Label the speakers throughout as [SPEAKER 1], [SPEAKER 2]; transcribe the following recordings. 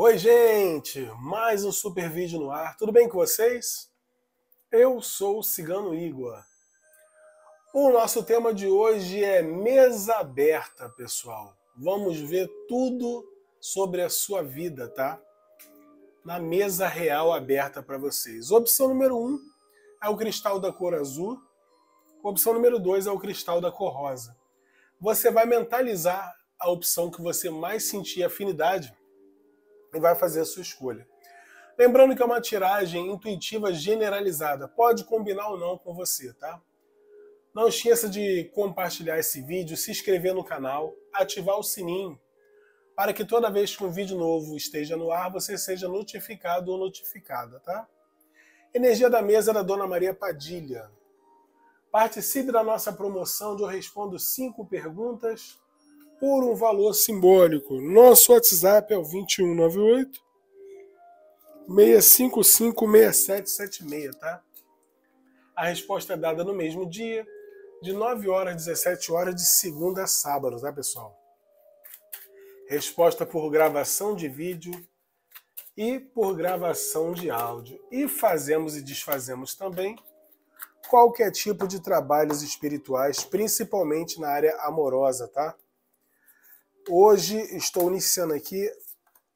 [SPEAKER 1] Oi, gente! Mais um super vídeo no ar. Tudo bem com vocês? Eu sou o Cigano Igor. O nosso tema de hoje é mesa aberta, pessoal. Vamos ver tudo sobre a sua vida, tá? Na mesa real aberta para vocês. Opção número 1 um é o cristal da cor azul. Opção número 2 é o cristal da cor rosa. Você vai mentalizar a opção que você mais sentir afinidade e vai fazer a sua escolha. Lembrando que é uma tiragem intuitiva generalizada, pode combinar ou não com você, tá? Não esqueça de compartilhar esse vídeo, se inscrever no canal, ativar o sininho, para que toda vez que um vídeo novo esteja no ar, você seja notificado ou notificada, tá? Energia da mesa é da Dona Maria Padilha. Participe da nossa promoção onde eu respondo cinco perguntas por um valor simbólico. Nosso WhatsApp é o 2198 655 6776, tá? A resposta é dada no mesmo dia, de 9 horas às 17 horas, de segunda a sábado, tá, pessoal? Resposta por gravação de vídeo e por gravação de áudio. E fazemos e desfazemos também qualquer tipo de trabalhos espirituais, principalmente na área amorosa, tá? Hoje estou iniciando aqui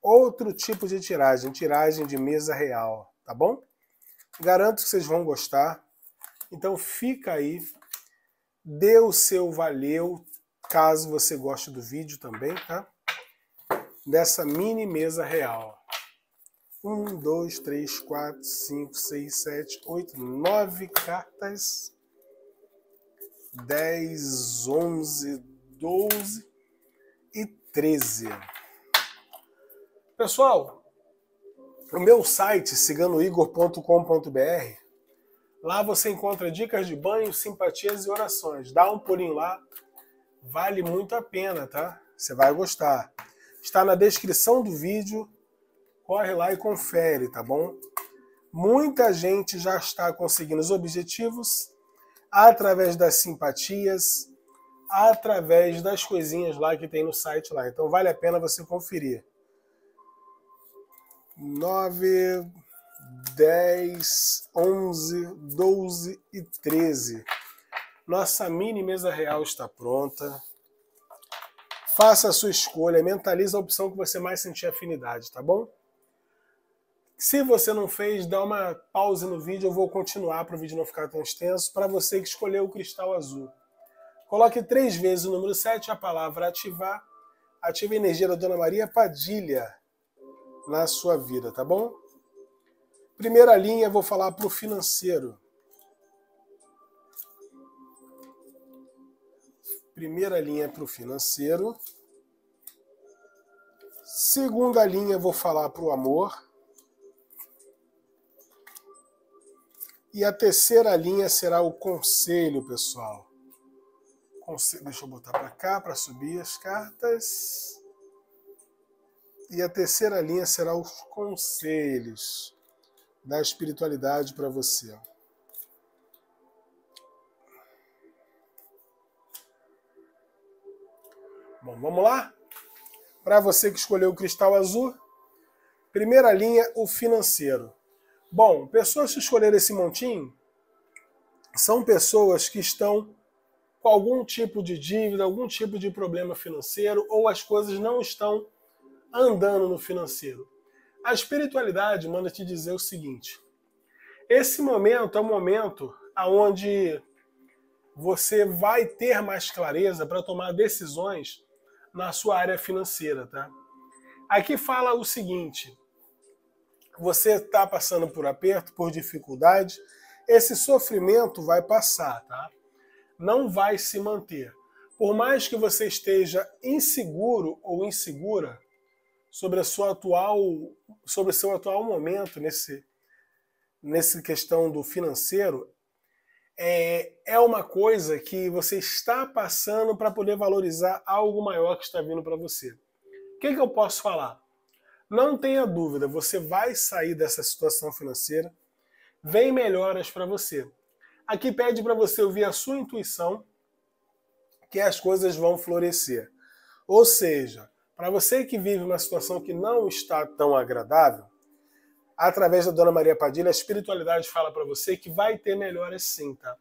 [SPEAKER 1] outro tipo de tiragem, tiragem de mesa real, tá bom? Garanto que vocês vão gostar. Então fica aí, dê o seu valeu, caso você goste do vídeo também, tá? Dessa mini mesa real. 1, 2, 3, 4, 5, 6, 7, 8, 9 cartas. 10, 11, 12, 13. Pessoal, o meu site, ciganoigor.com.br, lá você encontra dicas de banho, simpatias e orações. Dá um pulinho lá, vale muito a pena, tá? Você vai gostar. Está na descrição do vídeo, corre lá e confere, tá bom? Muita gente já está conseguindo os objetivos através das simpatias, através das coisinhas lá que tem no site lá. Então vale a pena você conferir. 9, 10, 11, 12 e 13. Nossa mini mesa real está pronta. Faça a sua escolha, mentalize a opção que você mais sentir afinidade, tá bom? Se você não fez, dá uma pausa no vídeo, eu vou continuar para o vídeo não ficar tão extenso, para você que escolheu o cristal azul. Coloque três vezes o número 7, a palavra ativar. Ative a energia da Dona Maria Padilha na sua vida, tá bom? Primeira linha, vou falar para o financeiro. Primeira linha para o financeiro. Segunda linha, vou falar para o amor. E a terceira linha será o conselho, pessoal consigo. Deixa eu botar para cá para subir as cartas. E a terceira linha será os conselhos da espiritualidade para você. Bom, vamos lá? Para você que escolheu o cristal azul, primeira linha, o financeiro. Bom, pessoas que escolheram esse montinho são pessoas que estão com algum tipo de dívida, algum tipo de problema financeiro, ou as coisas não estão andando no financeiro. A espiritualidade manda te dizer o seguinte: esse momento é um momento aonde você vai ter mais clareza para tomar decisões na sua área financeira, tá? Aqui fala o seguinte: você está passando por aperto, por dificuldade, esse sofrimento vai passar, tá? não vai se manter. Por mais que você esteja inseguro ou insegura sobre a sua atual sobre seu atual momento nesse nesse questão do financeiro, é, é uma coisa que você está passando para poder valorizar algo maior que está vindo para você. O que, é que eu posso falar? Não tenha dúvida, você vai sair dessa situação financeira, vem melhoras para você. Aqui pede para você ouvir a sua intuição que as coisas vão florescer. Ou seja, para você que vive uma situação que não está tão agradável, através da Dona Maria Padilha, a espiritualidade fala para você que vai ter melhoras sim, tá?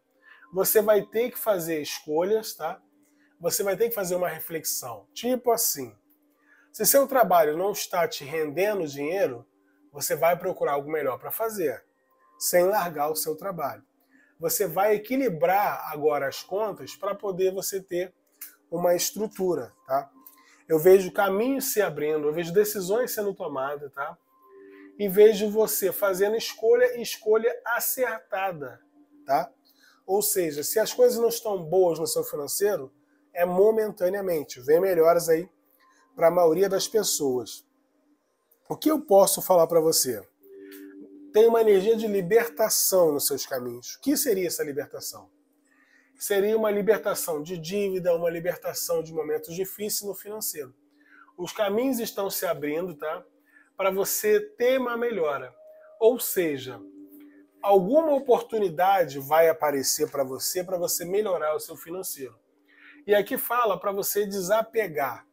[SPEAKER 1] Você vai ter que fazer escolhas, tá? Você vai ter que fazer uma reflexão. Tipo assim, se seu trabalho não está te rendendo dinheiro, você vai procurar algo melhor para fazer, sem largar o seu trabalho você vai equilibrar agora as contas para poder você ter uma estrutura, tá? Eu vejo caminhos se abrindo, eu vejo decisões sendo tomadas, tá? E vejo você fazendo escolha e escolha acertada, tá? Ou seja, se as coisas não estão boas no seu financeiro, é momentaneamente. Vem melhoras aí para a maioria das pessoas. O que eu posso falar para você? tem uma energia de libertação nos seus caminhos. O que seria essa libertação? Seria uma libertação de dívida, uma libertação de momentos difíceis no financeiro. Os caminhos estão se abrindo, tá? Para você ter uma melhora. Ou seja, alguma oportunidade vai aparecer para você para você melhorar o seu financeiro. E aqui fala para você desapegar.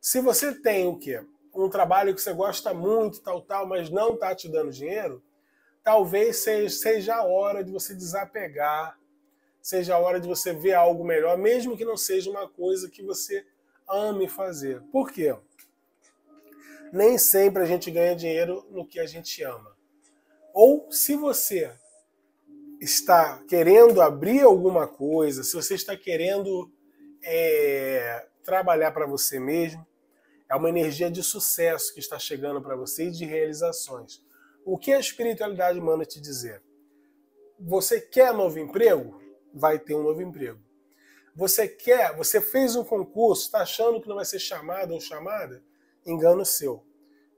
[SPEAKER 1] Se você tem o quê? um trabalho que você gosta muito, tal, tal, mas não está te dando dinheiro, talvez seja a hora de você desapegar, seja a hora de você ver algo melhor, mesmo que não seja uma coisa que você ame fazer. Por quê? Nem sempre a gente ganha dinheiro no que a gente ama. Ou se você está querendo abrir alguma coisa, se você está querendo é, trabalhar para você mesmo, é uma energia de sucesso que está chegando para você e de realizações. O que a espiritualidade manda te dizer? Você quer novo emprego? Vai ter um novo emprego. Você quer, você fez um concurso, está achando que não vai ser chamado ou chamada? Engano seu.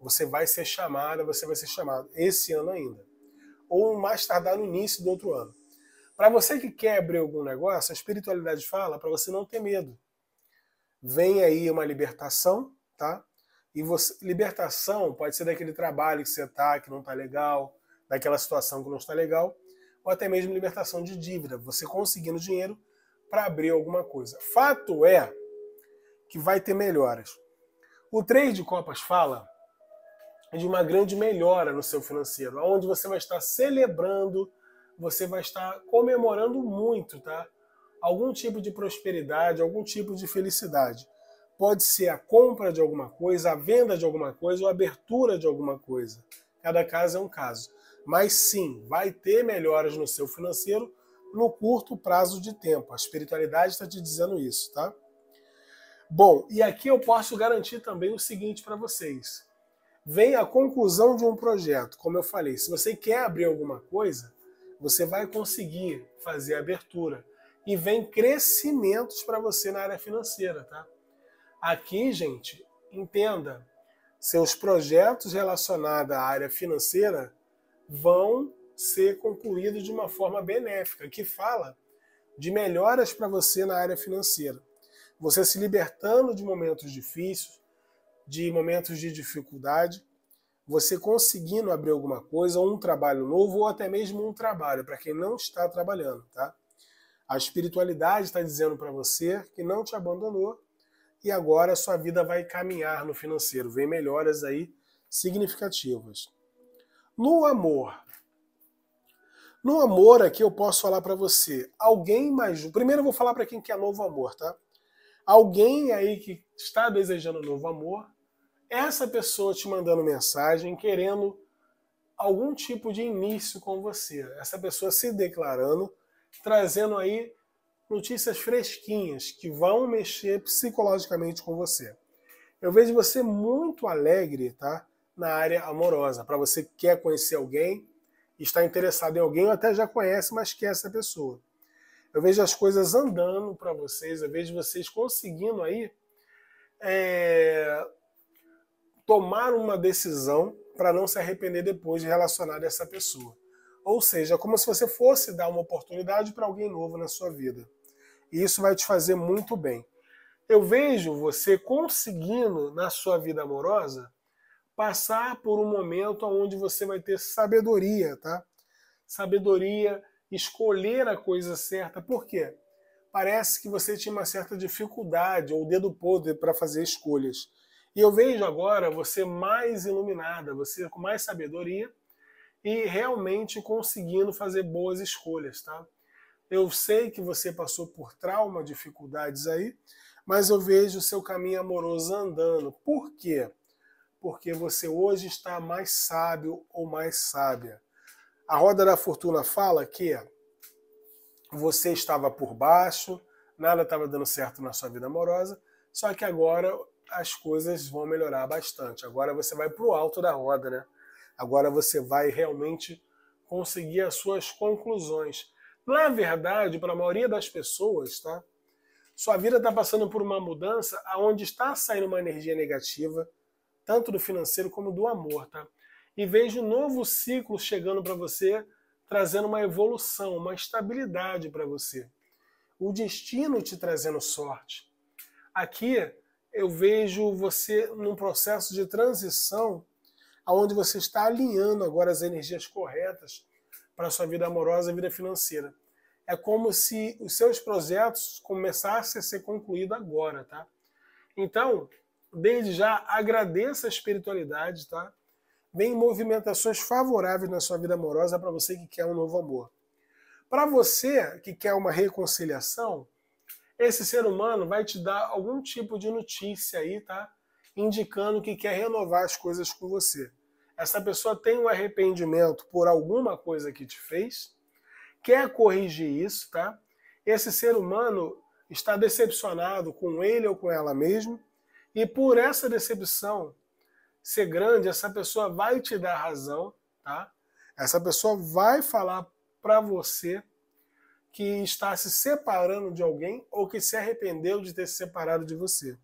[SPEAKER 1] Você vai ser chamada, você vai ser chamado esse ano ainda. Ou mais tardar no início do outro ano. Para você que quer abrir algum negócio, a espiritualidade fala para você não ter medo. Vem aí uma libertação, tá? E você, libertação pode ser daquele trabalho que você está, que não está legal, daquela situação que não está legal, ou até mesmo libertação de dívida, você conseguindo dinheiro para abrir alguma coisa. Fato é que vai ter melhoras. O trade de Copas fala de uma grande melhora no seu financeiro, onde você vai estar celebrando, você vai estar comemorando muito, tá? Algum tipo de prosperidade, algum tipo de felicidade pode ser a compra de alguma coisa, a venda de alguma coisa ou a abertura de alguma coisa. Cada caso é um caso. Mas sim, vai ter melhoras no seu financeiro no curto prazo de tempo. A espiritualidade está te dizendo isso, tá? Bom, e aqui eu posso garantir também o seguinte para vocês. Vem a conclusão de um projeto, como eu falei. Se você quer abrir alguma coisa, você vai conseguir fazer a abertura. E vem crescimentos para você na área financeira, tá? Aqui, gente, entenda, seus projetos relacionados à área financeira vão ser concluídos de uma forma benéfica, que fala de melhoras para você na área financeira. Você se libertando de momentos difíceis, de momentos de dificuldade, você conseguindo abrir alguma coisa, um trabalho novo, ou até mesmo um trabalho, para quem não está trabalhando, tá? A espiritualidade está dizendo para você que não te abandonou, e agora sua vida vai caminhar no financeiro. Vem melhoras aí significativas. No amor. No amor aqui eu posso falar para você, alguém mais, primeiro eu vou falar para quem quer novo amor, tá? Alguém aí que está desejando novo amor, essa pessoa te mandando mensagem querendo algum tipo de início com você, essa pessoa se declarando, trazendo aí notícias fresquinhas que vão mexer psicologicamente com você. Eu vejo você muito alegre, tá? Na área amorosa, para você que quer conhecer alguém, está interessado em alguém ou até já conhece, mas quer essa pessoa. Eu vejo as coisas andando para vocês, eu vejo vocês conseguindo aí é, tomar uma decisão para não se arrepender depois de relacionar essa pessoa. Ou seja, como se você fosse dar uma oportunidade para alguém novo na sua vida. E isso vai te fazer muito bem. Eu vejo você conseguindo, na sua vida amorosa, passar por um momento onde você vai ter sabedoria, tá? Sabedoria, escolher a coisa certa. Por quê? Parece que você tinha uma certa dificuldade ou dedo podre para fazer escolhas. E eu vejo agora você mais iluminada, você com mais sabedoria e realmente conseguindo fazer boas escolhas, tá? Eu sei que você passou por trauma, dificuldades aí, mas eu vejo o seu caminho amoroso andando. Por quê? Porque você hoje está mais sábio ou mais sábia. A roda da fortuna fala que você estava por baixo, nada estava dando certo na sua vida amorosa, só que agora as coisas vão melhorar bastante. Agora você vai para o alto da roda, né? Agora você vai realmente conseguir as suas conclusões. Na é verdade, para a maioria das pessoas, tá? Sua vida está passando por uma mudança aonde está saindo uma energia negativa, tanto do financeiro como do amor, tá? E vejo um novo ciclo chegando para você, trazendo uma evolução, uma estabilidade para você. O destino te trazendo sorte. Aqui eu vejo você num processo de transição aonde você está alinhando agora as energias corretas para a sua vida amorosa e vida financeira. É como se os seus projetos começassem a ser concluídos agora, tá? Então, desde já, agradeça a espiritualidade, tá? Vem movimentações favoráveis na sua vida amorosa para você que quer um novo amor. Para você que quer uma reconciliação, esse ser humano vai te dar algum tipo de notícia aí, tá? Indicando que quer renovar as coisas com você. Essa pessoa tem um arrependimento por alguma coisa que te fez, quer corrigir isso, tá? Esse ser humano está decepcionado com ele ou com ela mesmo, e por essa decepção ser grande, essa pessoa vai te dar razão, tá? Essa pessoa vai falar para você que está se separando de alguém ou que se arrependeu de ter se separado de você.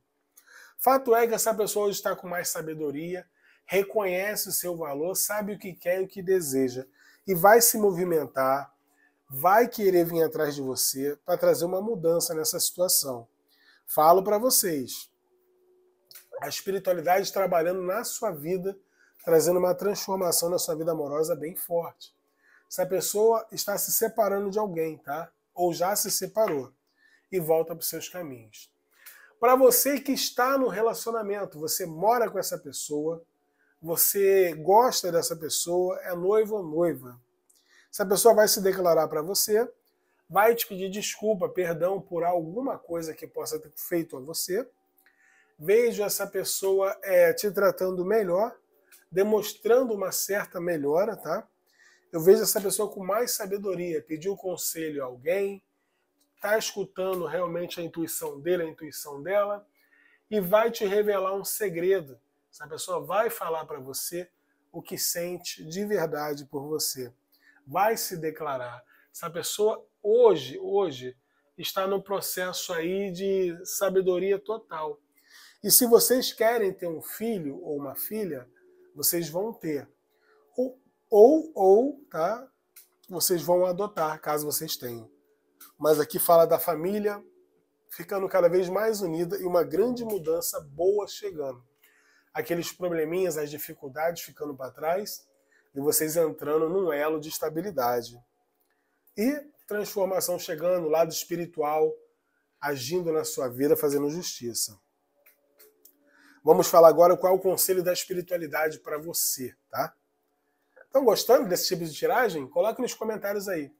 [SPEAKER 1] Fato é que essa pessoa hoje está com mais sabedoria, reconhece o seu valor, sabe o que quer e o que deseja, e vai se movimentar, vai querer vir atrás de você para trazer uma mudança nessa situação. Falo para vocês, a espiritualidade trabalhando na sua vida, trazendo uma transformação na sua vida amorosa bem forte. Se a pessoa está se separando de alguém, tá? Ou já se separou e volta para os seus caminhos. Para você que está no relacionamento, você mora com essa pessoa, você gosta dessa pessoa, é noivo ou noiva. Essa pessoa vai se declarar para você, vai te pedir desculpa, perdão por alguma coisa que possa ter feito a você. Vejo essa pessoa é, te tratando melhor, demonstrando uma certa melhora, tá? Eu vejo essa pessoa com mais sabedoria, pediu conselho a alguém, está escutando realmente a intuição dele, a intuição dela, e vai te revelar um segredo essa pessoa vai falar para você o que sente de verdade por você. Vai se declarar. Essa pessoa hoje, hoje, está no processo aí de sabedoria total. E se vocês querem ter um filho ou uma filha, vocês vão ter. Ou, ou, ou tá? Vocês vão adotar, caso vocês tenham. Mas aqui fala da família ficando cada vez mais unida e uma grande mudança boa chegando aqueles probleminhas, as dificuldades ficando para trás e vocês entrando num elo de estabilidade. E transformação chegando, lado espiritual agindo na sua vida, fazendo justiça. Vamos falar agora qual é o conselho da espiritualidade para você, tá? Estão gostando desse tipo de tiragem? Coloque nos comentários aí.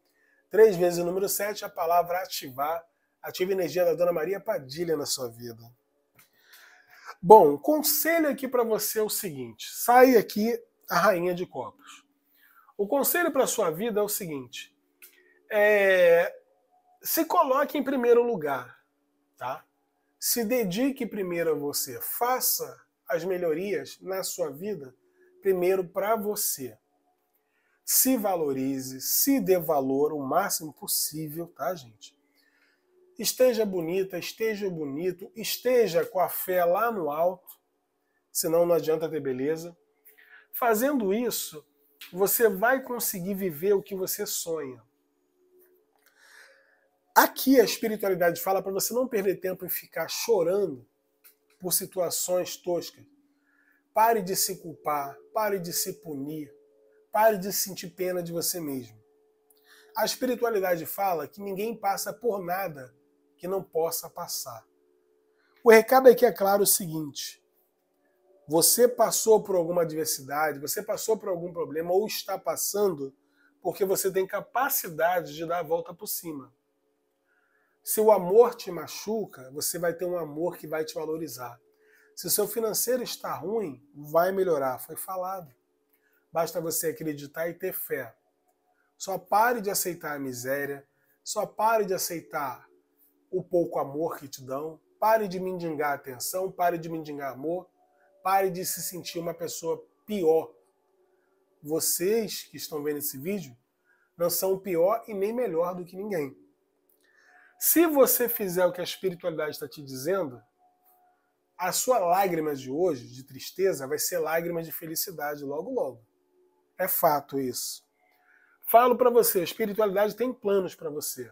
[SPEAKER 1] Três vezes o número 7, a palavra ativar. Ative a energia da Dona Maria Padilha na sua vida. Bom, o conselho aqui para você é o seguinte: sai aqui a rainha de copas. O conselho para sua vida é o seguinte: é, se coloque em primeiro lugar, tá? Se dedique primeiro a você, faça as melhorias na sua vida primeiro para você. Se valorize, se dê valor o máximo possível, tá, gente? Esteja bonita, esteja bonito, esteja com a fé lá no alto, senão não adianta ter beleza. Fazendo isso, você vai conseguir viver o que você sonha. Aqui a espiritualidade fala para você não perder tempo em ficar chorando por situações toscas. Pare de se culpar, pare de se punir, pare de sentir pena de você mesmo. A espiritualidade fala que ninguém passa por nada que não possa passar. O recado aqui é claro o seguinte: você passou por alguma adversidade, você passou por algum problema ou está passando porque você tem capacidade de dar a volta por cima. Se o amor te machuca, você vai ter um amor que vai te valorizar. Se o seu financeiro está ruim, vai melhorar, foi falado. Basta você acreditar e ter fé. Só pare de aceitar a miséria, só pare de aceitar o pouco amor que te dão. Pare de mendigar atenção, pare de mendigar amor, pare de se sentir uma pessoa pior. Vocês que estão vendo esse vídeo não são pior e nem melhor do que ninguém. Se você fizer o que a espiritualidade está te dizendo, a sua lágrima de hoje, de tristeza, vai ser lágrima de felicidade logo logo. É fato isso. Falo para você, a espiritualidade tem planos para você.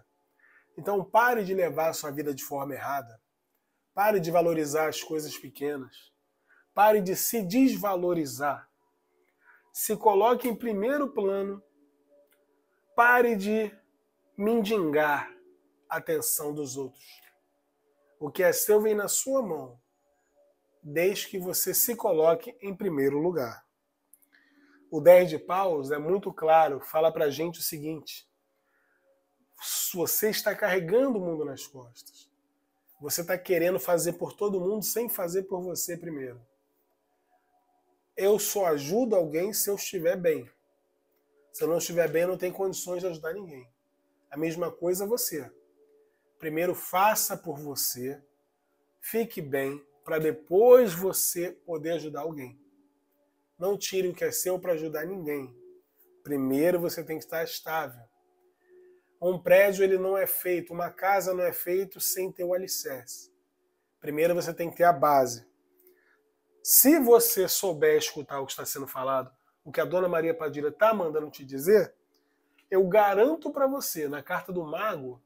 [SPEAKER 1] Então pare de levar a sua vida de forma errada. Pare de valorizar as coisas pequenas. Pare de se desvalorizar. Se coloque em primeiro plano. Pare de mendigar a atenção dos outros. O que é seu vem na sua mão, desde que você se coloque em primeiro lugar. O 10 de Paus é muito claro, fala para a gente o seguinte: você está carregando o mundo nas costas. Você está querendo fazer por todo mundo sem fazer por você primeiro. Eu só ajudo alguém se eu estiver bem. Se eu não estiver bem, eu não tenho condições de ajudar ninguém. A mesma coisa você. Primeiro faça por você, fique bem, para depois você poder ajudar alguém. Não tire o que é seu para ajudar ninguém. Primeiro você tem que estar estável. Um prédio ele não é feito, uma casa não é feito sem ter o alicerce. Primeiro você tem que ter a base. Se você souber escutar o que está sendo falado, o que a dona Maria Padilha está mandando te dizer, eu garanto para você, na carta do mago,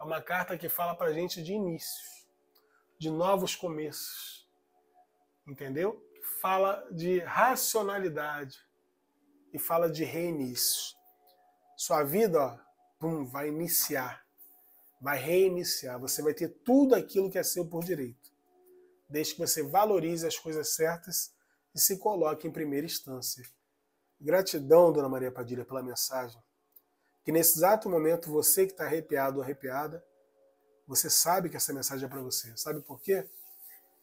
[SPEAKER 1] é uma carta que fala para gente de inícios, de novos começos. Entendeu? Fala de racionalidade e fala de reinícios. Sua vida ó, pum, vai iniciar, vai reiniciar. Você vai ter tudo aquilo que é seu por direito, desde que você valorize as coisas certas e se coloque em primeira instância. Gratidão, Dona Maria Padilha, pela mensagem. Que nesse exato momento, você que está arrepiado ou arrepiada, você sabe que essa mensagem é para você. Sabe por quê?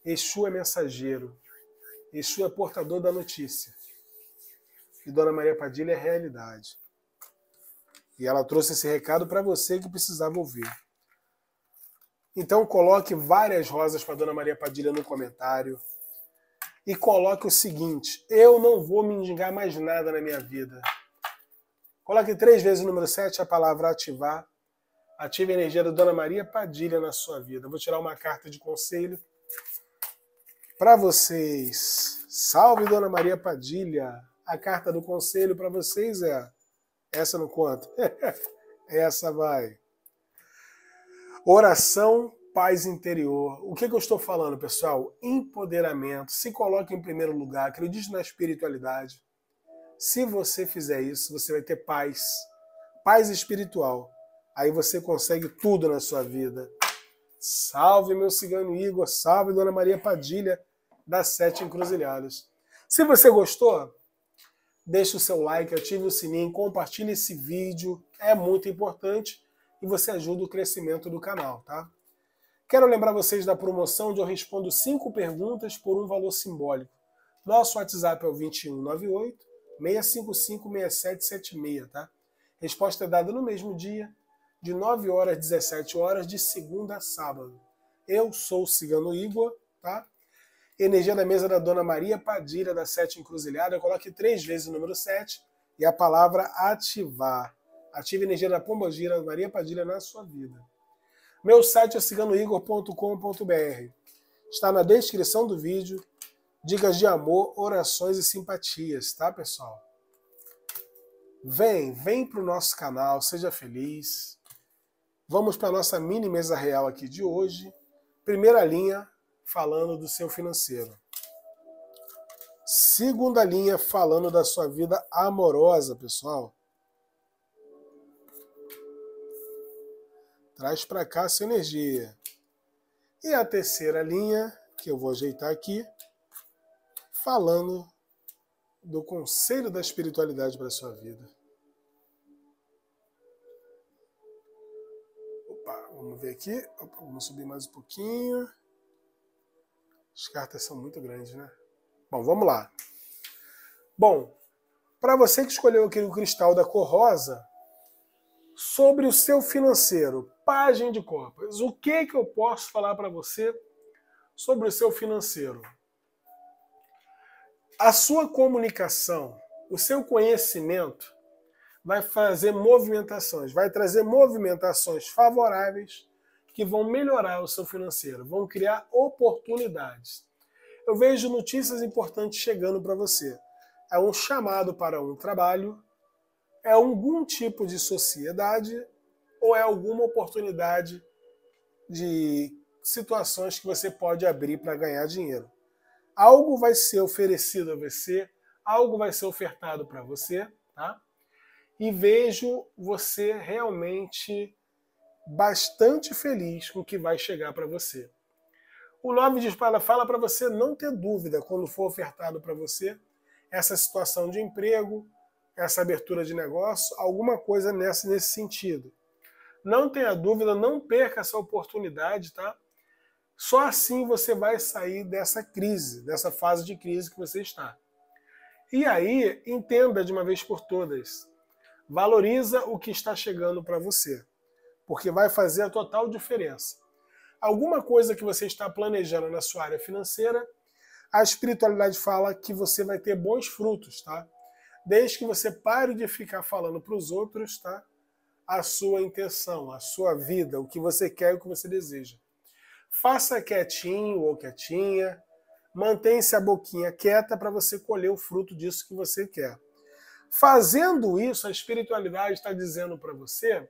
[SPEAKER 1] Exu é mensageiro. Exu é portador da notícia. E Dona Maria Padilha é realidade. E ela trouxe esse recado para você que precisava ouvir. Então coloque várias rosas para Dona Maria Padilha no comentário e coloque o seguinte: eu não vou me indigar mais nada na minha vida. Coloque três vezes o número 7, a palavra ativar. Ative a energia da Dona Maria Padilha na sua vida. Eu vou tirar uma carta de conselho para vocês. Salve Dona Maria Padilha. A carta do conselho para vocês é: essa não conta. Essa vai. Oração, paz interior. O que, que eu estou falando, pessoal? Empoderamento. Se coloque em primeiro lugar. Acredite na espiritualidade. Se você fizer isso, você vai ter paz. Paz espiritual. Aí você consegue tudo na sua vida. Salve, meu cigano Igor. Salve, Dona Maria Padilha, das Sete Encruzilhadas. Se você gostou, deixe o seu like, ative o sininho, compartilhe esse vídeo, é muito importante e você ajuda o crescimento do canal, tá? Quero lembrar vocês da promoção onde eu respondo cinco perguntas por um valor simbólico. Nosso WhatsApp é o 2198 655 6776, tá? Resposta é dada no mesmo dia, de 9 horas às 17 horas, de segunda a sábado. Eu sou o Cigano Igor, tá? Energia da mesa da Dona Maria Padilha, da Sete Encruzilhada. Coloque três vezes o número 7 e a palavra ativar. Ative a energia da Pomba Gira, Maria Padilha, na sua vida. Meu site é ciganoigor.com.br. Está na descrição do vídeo. Dicas de amor, orações e simpatias, tá, pessoal? Vem, vem para o nosso canal, seja feliz. Vamos para a nossa mini mesa real aqui de hoje. Primeira linha, falando do seu financeiro. Segunda linha, falando da sua vida amorosa, pessoal. Traz para cá sua energia. E a terceira linha, que eu vou ajeitar aqui, falando do conselho da espiritualidade para sua vida. Opa, vamos ver aqui. Opa, vamos subir mais um pouquinho. As cartas são muito grandes, né? Bom, vamos lá. Bom, para você que escolheu aqui o cristal da cor rosa, sobre o seu financeiro, página de copas, o que, que eu posso falar para você sobre o seu financeiro? A sua comunicação, o seu conhecimento vai fazer movimentações, vai trazer movimentações favoráveis que vão melhorar o seu financeiro, vão criar oportunidades. Eu vejo notícias importantes chegando para você. É um chamado para um trabalho, é algum tipo de sociedade ou é alguma oportunidade de situações que você pode abrir para ganhar dinheiro. Algo vai ser oferecido a você, algo vai ser ofertado para você, tá? E vejo você realmente bastante feliz com o que vai chegar para você. O Love de Espada fala para você não ter dúvida quando for ofertado para você essa situação de emprego, essa abertura de negócio, alguma coisa nessa, nesse sentido. Não tenha dúvida, não perca essa oportunidade, tá? Só assim você vai sair dessa crise, dessa fase de crise que você está. E aí, entenda de uma vez por todas, valoriza o que está chegando para você porque vai fazer a total diferença. Alguma coisa que você está planejando na sua área financeira, a espiritualidade fala que você vai ter bons frutos, tá? Desde que você pare de ficar falando para os outros, tá? A sua intenção, a sua vida, o que você quer e o que você deseja. Faça quietinho ou quietinha, mantenha-se a boquinha quieta para você colher o fruto disso que você quer. Fazendo isso, a espiritualidade está dizendo para você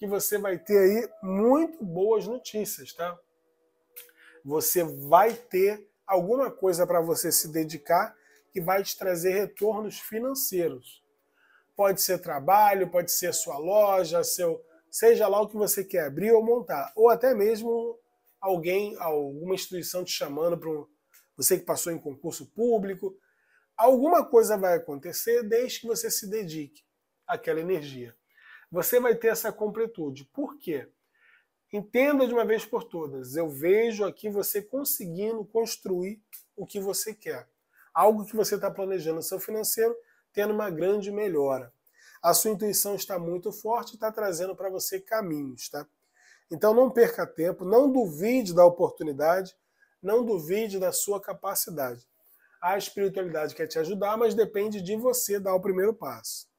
[SPEAKER 1] que você vai ter aí muito boas notícias, tá? Você vai ter alguma coisa para você se dedicar que vai te trazer retornos financeiros. Pode ser trabalho, pode ser sua loja, seu, seja lá o que você quer abrir ou montar, ou até mesmo alguém, alguma instituição te chamando para um, você que passou em concurso público. Alguma coisa vai acontecer desde que você se dedique àquela energia você vai ter essa completude. Por quê? Entenda de uma vez por todas. Eu vejo aqui você conseguindo construir o que você quer. Algo que você está planejando no seu financeiro, tendo uma grande melhora. A sua intuição está muito forte e está trazendo para você caminhos, tá? Então não perca tempo, não duvide da oportunidade, não duvide da sua capacidade. A espiritualidade quer te ajudar, mas depende de você dar o primeiro passo.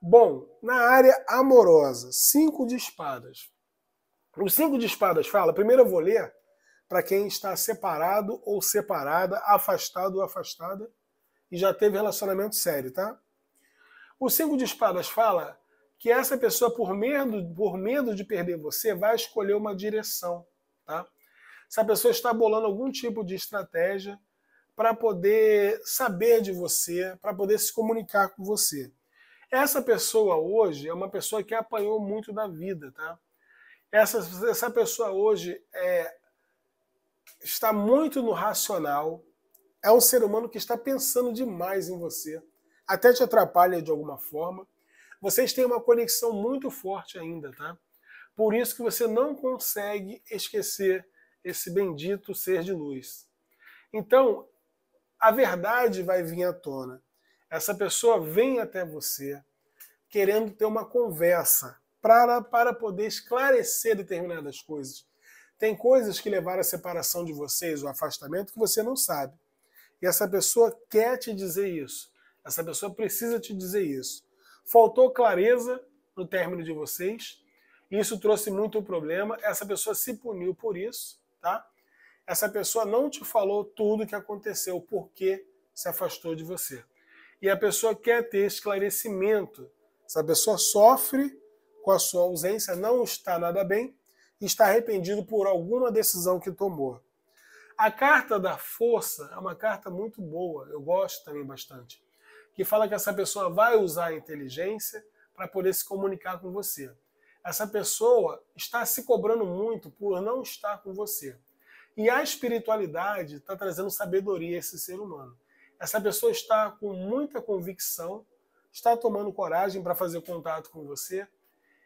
[SPEAKER 1] Bom, na área amorosa, cinco de espadas. Os cinco de espadas fala, primeiro eu vou ler para quem está separado ou separada, afastado ou afastada e já teve relacionamento sério, tá? O cinco de espadas fala que essa pessoa, por medo, por medo de perder você, vai escolher uma direção, tá? Se a pessoa está bolando algum tipo de estratégia para poder saber de você, para poder se comunicar com você. Essa pessoa hoje é uma pessoa que apanhou muito da vida, tá? Essa, essa pessoa hoje é, está muito no racional, é um ser humano que está pensando demais em você, até te atrapalha de alguma forma. Vocês têm uma conexão muito forte ainda, tá? Por isso que você não consegue esquecer esse bendito ser de luz. Então, a verdade vai vir à tona. Essa pessoa vem até você querendo ter uma conversa para, para poder esclarecer determinadas coisas. Tem coisas que levaram à separação de vocês, o afastamento, que você não sabe. E essa pessoa quer te dizer isso. Essa pessoa precisa te dizer isso. Faltou clareza no término de vocês. Isso trouxe muito problema. Essa pessoa se puniu por isso, tá? Essa pessoa não te falou tudo o que aconteceu, porque se afastou de você e a pessoa quer ter esclarecimento. Essa pessoa sofre com a sua ausência, não está nada bem, está arrependido por alguma decisão que tomou. A carta da força é uma carta muito boa, eu gosto também bastante, que fala que essa pessoa vai usar a inteligência para poder se comunicar com você. Essa pessoa está se cobrando muito por não estar com você. E a espiritualidade está trazendo sabedoria a esse ser humano. Essa pessoa está com muita convicção, está tomando coragem para fazer contato com você.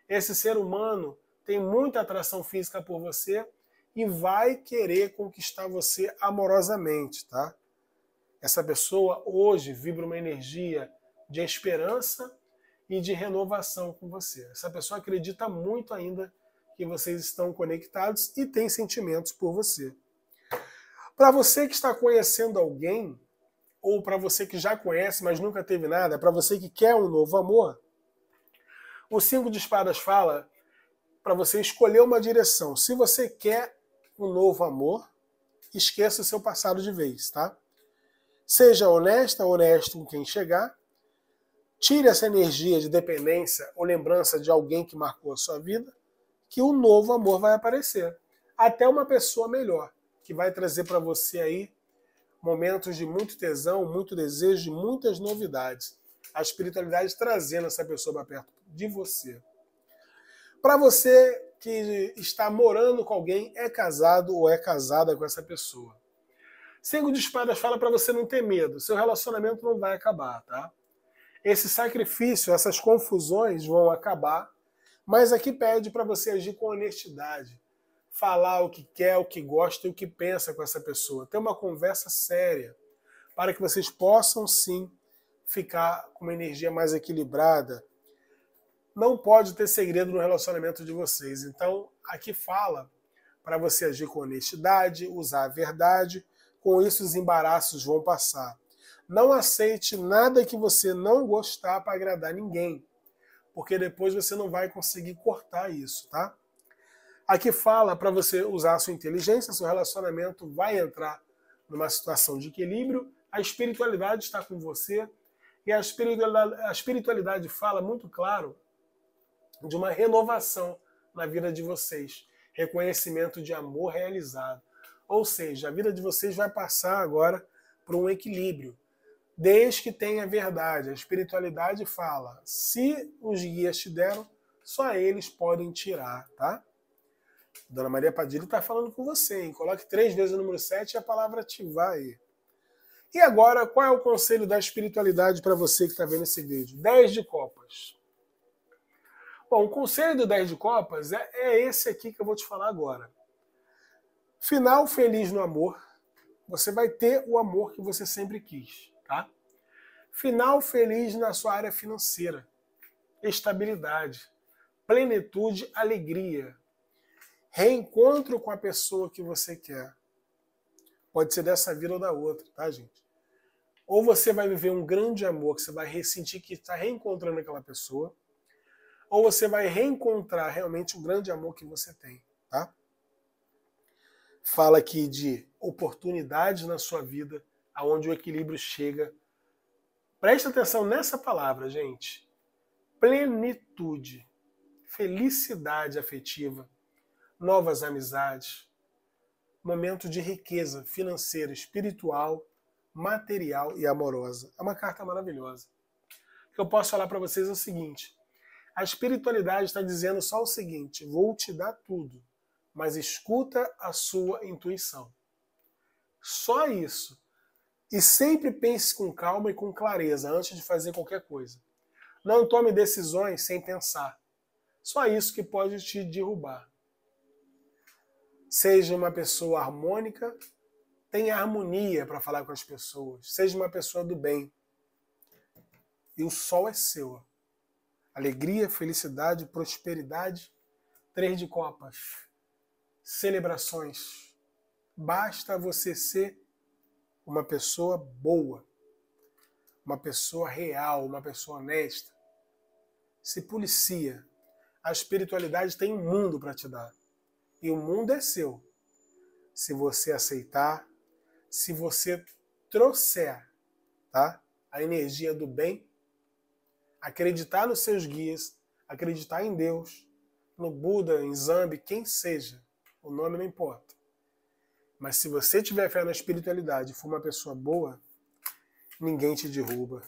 [SPEAKER 1] Esse ser humano tem muita atração física por você e vai querer conquistar você amorosamente, tá? Essa pessoa hoje vibra uma energia de esperança e de renovação com você. Essa pessoa acredita muito ainda que vocês estão conectados e tem sentimentos por você. Para você que está conhecendo alguém, ou para você que já conhece, mas nunca teve nada, é para você que quer um novo amor. O Cinco de Espadas fala para você escolher uma direção. Se você quer um novo amor, esqueça seu passado de vez, tá? Seja honesta, honesto com quem chegar. Tire essa energia de dependência ou lembrança de alguém que marcou a sua vida, que um novo amor vai aparecer. Até uma pessoa melhor, que vai trazer para você aí momentos de muito tesão, muito desejo, de muitas novidades. A espiritualidade trazendo essa pessoa para perto de você. Para você que está morando com alguém, é casado ou é casada com essa pessoa. Cinco de espadas fala para você não ter medo, seu relacionamento não vai acabar, tá? Esse sacrifício, essas confusões vão acabar, mas aqui pede para você agir com honestidade falar o que quer, o que gosta e o que pensa com essa pessoa. Ter uma conversa séria para que vocês possam sim ficar com uma energia mais equilibrada. Não pode ter segredo no relacionamento de vocês. Então, aqui fala para você agir com honestidade, usar a verdade, com isso os embaraços vão passar. Não aceite nada que você não gostar para agradar ninguém, porque depois você não vai conseguir cortar isso, tá? Aqui fala para você usar a sua inteligência, seu relacionamento vai entrar numa situação de equilíbrio, a espiritualidade está com você, e a espiritualidade, a espiritualidade fala muito claro de uma renovação na vida de vocês, reconhecimento de amor realizado. Ou seja, a vida de vocês vai passar agora para um equilíbrio, desde que tenha verdade. A espiritualidade fala: se os guias te deram, só eles podem tirar, tá? Dona Maria Padilha está falando com você, hein? Coloque três vezes o número 7 e a palavra ativar aí. E agora, qual é o conselho da espiritualidade para você que está vendo esse vídeo? 10 de Copas. Bom, o conselho do 10 de Copas é, é esse aqui que eu vou te falar agora. Final feliz no amor, você vai ter o amor que você sempre quis, tá? Final feliz na sua área financeira, estabilidade, plenitude, alegria reencontro com a pessoa que você quer. Pode ser dessa vida ou da outra, tá, gente? Ou você vai viver um grande amor, que você vai ressentir que está reencontrando aquela pessoa, ou você vai reencontrar realmente o grande amor que você tem, tá? Fala aqui de oportunidades na sua vida, aonde o equilíbrio chega. Presta atenção nessa palavra, gente. Plenitude, felicidade afetiva, novas amizades, momento de riqueza financeira, espiritual, material e amorosa. É uma carta maravilhosa. O que eu posso falar para vocês é o seguinte: a espiritualidade está dizendo só o seguinte: vou te dar tudo, mas escuta a sua intuição. Só isso. E sempre pense com calma e com clareza antes de fazer qualquer coisa. Não tome decisões sem pensar. Só isso que pode te derrubar. Seja uma pessoa harmônica, tenha harmonia para falar com as pessoas. Seja uma pessoa do bem. E o sol é seu. Alegria, felicidade, prosperidade, três de copas, celebrações. Basta você ser uma pessoa boa, uma pessoa real, uma pessoa honesta. Se policia. A espiritualidade tem um mundo para te dar e o mundo é seu. Se você aceitar, se você trouxer, tá? A energia do bem, acreditar nos seus guias, acreditar em Deus, no Buda, em Zambi, quem seja, o nome não importa. Mas se você tiver fé na espiritualidade e for uma pessoa boa, ninguém te derruba.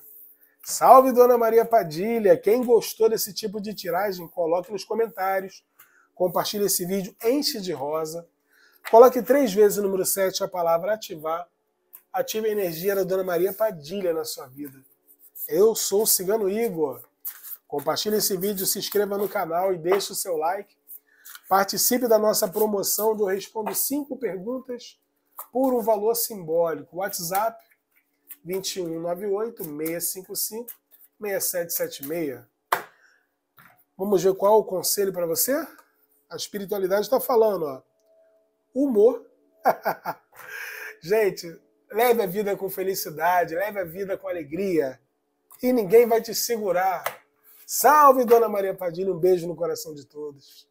[SPEAKER 1] Salve Dona Maria Padilha! Quem gostou desse tipo de tiragem, coloque nos comentários compartilhe esse vídeo, enche de rosa. Coloque três vezes o número 7, a palavra ativar. Ative a energia da Dona Maria Padilha na sua vida. Eu sou o Cigano Igor. Compartilhe esse vídeo, se inscreva no canal e deixe o seu like. Participe da nossa promoção eu respondo cinco perguntas por um valor simbólico. WhatsApp 2198 655 6776. Vamos ver qual o conselho para você? A espiritualidade está falando, ó. Humor. Gente, leve a vida com felicidade, leve a vida com alegria. E ninguém vai te segurar. Salve, Dona Maria Padilha. Um beijo no coração de todos.